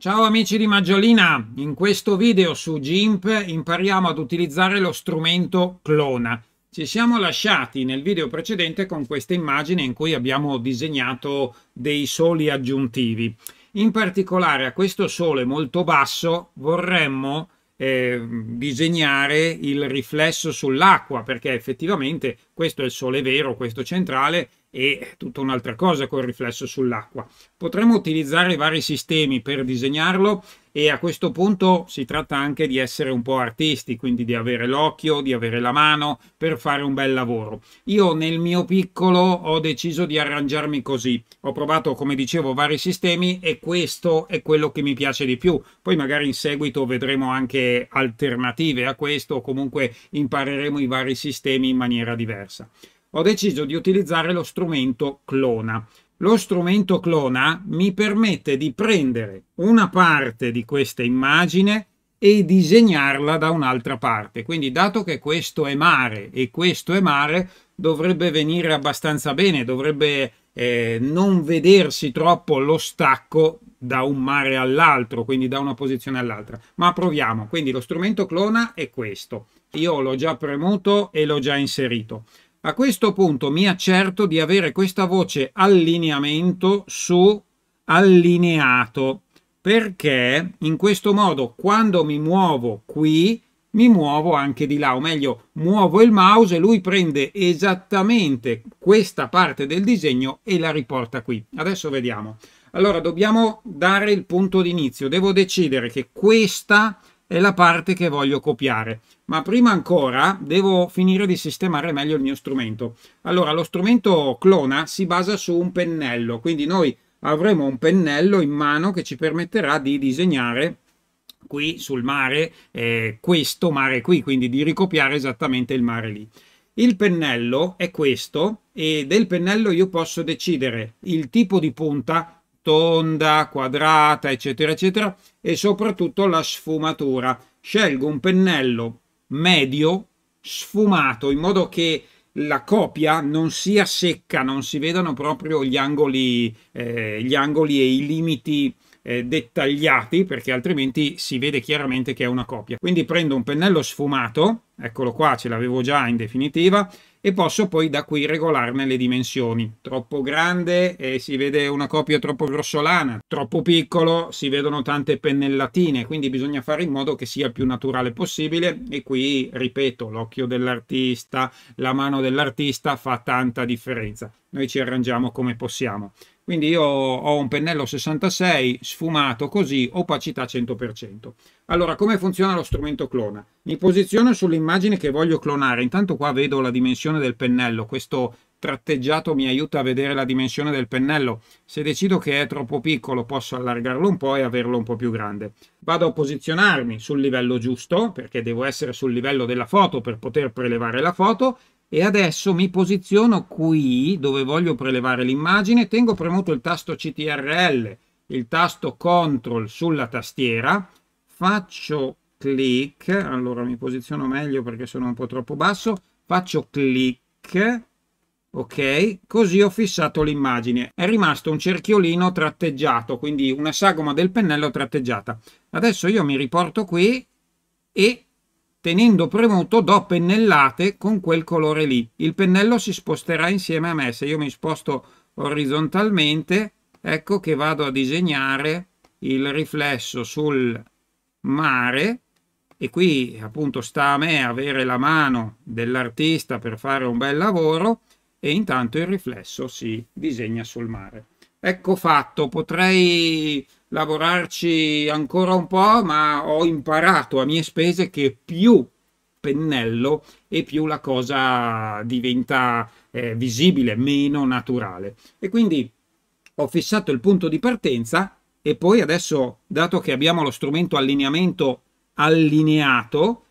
Ciao amici di Maggiolina, in questo video su GIMP impariamo ad utilizzare lo strumento clona. Ci siamo lasciati nel video precedente con questa immagine in cui abbiamo disegnato dei soli aggiuntivi. In particolare a questo sole molto basso vorremmo eh, disegnare il riflesso sull'acqua perché effettivamente questo è il sole vero, questo centrale e tutta un'altra cosa col riflesso sull'acqua. Potremmo utilizzare vari sistemi per disegnarlo e a questo punto si tratta anche di essere un po' artisti, quindi di avere l'occhio, di avere la mano per fare un bel lavoro. Io nel mio piccolo ho deciso di arrangiarmi così, ho provato come dicevo vari sistemi e questo è quello che mi piace di più. Poi magari in seguito vedremo anche alternative a questo o comunque impareremo i vari sistemi in maniera diversa ho deciso di utilizzare lo strumento clona. Lo strumento clona mi permette di prendere una parte di questa immagine e disegnarla da un'altra parte. Quindi dato che questo è mare e questo è mare, dovrebbe venire abbastanza bene, dovrebbe eh, non vedersi troppo lo stacco da un mare all'altro, quindi da una posizione all'altra. Ma proviamo. Quindi lo strumento clona è questo. Io l'ho già premuto e l'ho già inserito. A questo punto mi accerto di avere questa voce allineamento su allineato perché in questo modo quando mi muovo qui mi muovo anche di là, o meglio muovo il mouse e lui prende esattamente questa parte del disegno e la riporta qui. Adesso vediamo. Allora dobbiamo dare il punto d'inizio, devo decidere che questa è la parte che voglio copiare. Ma prima ancora devo finire di sistemare meglio il mio strumento. Allora, lo strumento clona si basa su un pennello, quindi noi avremo un pennello in mano che ci permetterà di disegnare qui sul mare eh, questo mare qui, quindi di ricopiare esattamente il mare lì. Il pennello è questo e del pennello io posso decidere il tipo di punta rotonda, quadrata, eccetera, eccetera, e soprattutto la sfumatura. Scelgo un pennello medio sfumato in modo che la copia non sia secca, non si vedano proprio gli angoli, eh, gli angoli e i limiti eh, dettagliati perché altrimenti si vede chiaramente che è una copia. Quindi prendo un pennello sfumato, eccolo qua, ce l'avevo già in definitiva, e posso poi da qui regolarne le dimensioni. Troppo grande eh, si vede una copia troppo grossolana, troppo piccolo si vedono tante pennellatine, quindi bisogna fare in modo che sia il più naturale possibile e qui, ripeto, l'occhio dell'artista, la mano dell'artista fa tanta differenza. Noi ci arrangiamo come possiamo. Quindi io ho un pennello 66 sfumato così, opacità 100%. Allora, come funziona lo strumento clona? Mi posiziono sull'immagine che voglio clonare. Intanto qua vedo la dimensione del pennello. Questo tratteggiato mi aiuta a vedere la dimensione del pennello. Se decido che è troppo piccolo, posso allargarlo un po' e averlo un po' più grande. Vado a posizionarmi sul livello giusto, perché devo essere sul livello della foto per poter prelevare la foto, e adesso mi posiziono qui dove voglio prelevare l'immagine, tengo premuto il tasto CTRL, il tasto CTRL sulla tastiera, faccio clic, allora mi posiziono meglio perché sono un po' troppo basso, faccio clic, ok, così ho fissato l'immagine. È rimasto un cerchiolino tratteggiato, quindi una sagoma del pennello tratteggiata. Adesso io mi riporto qui e tenendo premuto do pennellate con quel colore lì. Il pennello si sposterà insieme a me. Se io mi sposto orizzontalmente, ecco che vado a disegnare il riflesso sul mare e qui appunto sta a me avere la mano dell'artista per fare un bel lavoro e intanto il riflesso si disegna sul mare ecco fatto, potrei lavorarci ancora un po', ma ho imparato a mie spese che più pennello e più la cosa diventa eh, visibile, meno naturale. E quindi ho fissato il punto di partenza e poi adesso, dato che abbiamo lo strumento allineamento allineato,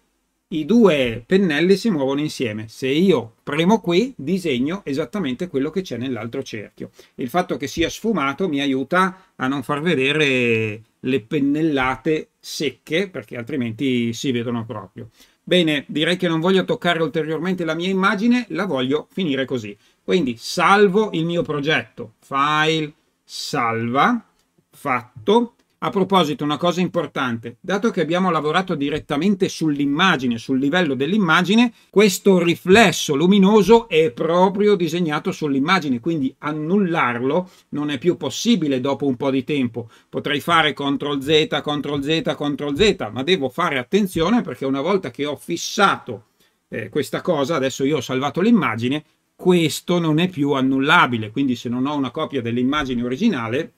i due pennelli si muovono insieme. Se io premo qui, disegno esattamente quello che c'è nell'altro cerchio. Il fatto che sia sfumato mi aiuta a non far vedere le pennellate secche, perché altrimenti si vedono proprio. Bene, direi che non voglio toccare ulteriormente la mia immagine, la voglio finire così. Quindi salvo il mio progetto, file, salva, fatto, a proposito, una cosa importante, dato che abbiamo lavorato direttamente sull'immagine, sul livello dell'immagine, questo riflesso luminoso è proprio disegnato sull'immagine, quindi annullarlo non è più possibile dopo un po' di tempo. Potrei fare CTRL Z, CTRL Z, CTRL Z, ma devo fare attenzione perché una volta che ho fissato eh, questa cosa, adesso io ho salvato l'immagine, questo non è più annullabile, quindi se non ho una copia dell'immagine originale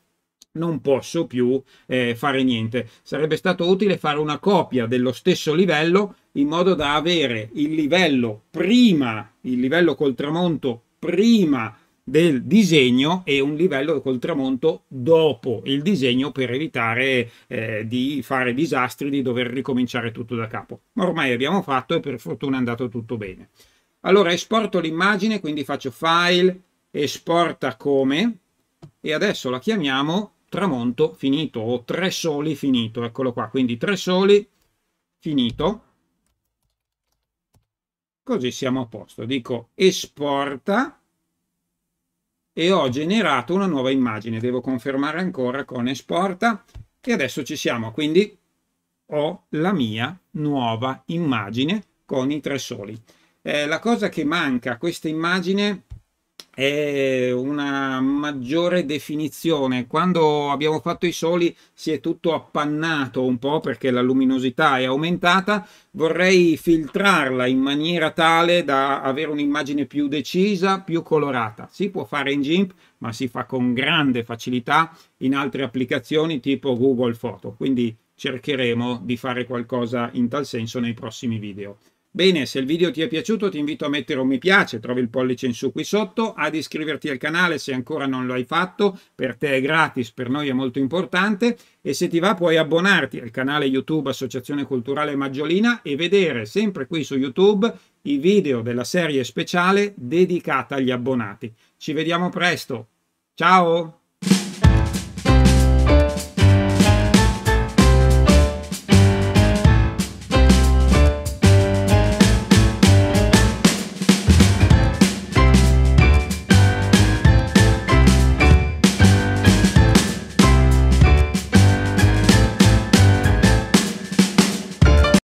non posso più eh, fare niente. Sarebbe stato utile fare una copia dello stesso livello in modo da avere il livello prima, il livello col tramonto prima del disegno e un livello col tramonto dopo il disegno per evitare eh, di fare disastri, di dover ricominciare tutto da capo. Ma ormai abbiamo fatto e per fortuna è andato tutto bene. Allora esporto l'immagine, quindi faccio file, esporta come e adesso la chiamiamo tramonto finito o tre soli finito, eccolo qua, quindi tre soli finito. Così siamo a posto, dico esporta e ho generato una nuova immagine, devo confermare ancora con esporta e adesso ci siamo, quindi ho la mia nuova immagine con i tre soli. Eh, la cosa che manca a questa immagine è è una maggiore definizione. Quando abbiamo fatto i soli si è tutto appannato un po' perché la luminosità è aumentata. Vorrei filtrarla in maniera tale da avere un'immagine più decisa, più colorata. Si può fare in GIMP, ma si fa con grande facilità in altre applicazioni tipo Google Photo. Quindi cercheremo di fare qualcosa in tal senso nei prossimi video. Bene, se il video ti è piaciuto ti invito a mettere un mi piace, trovi il pollice in su qui sotto, ad iscriverti al canale se ancora non lo hai fatto, per te è gratis, per noi è molto importante e se ti va puoi abbonarti al canale YouTube Associazione Culturale Maggiolina e vedere sempre qui su YouTube i video della serie speciale dedicata agli abbonati. Ci vediamo presto, ciao!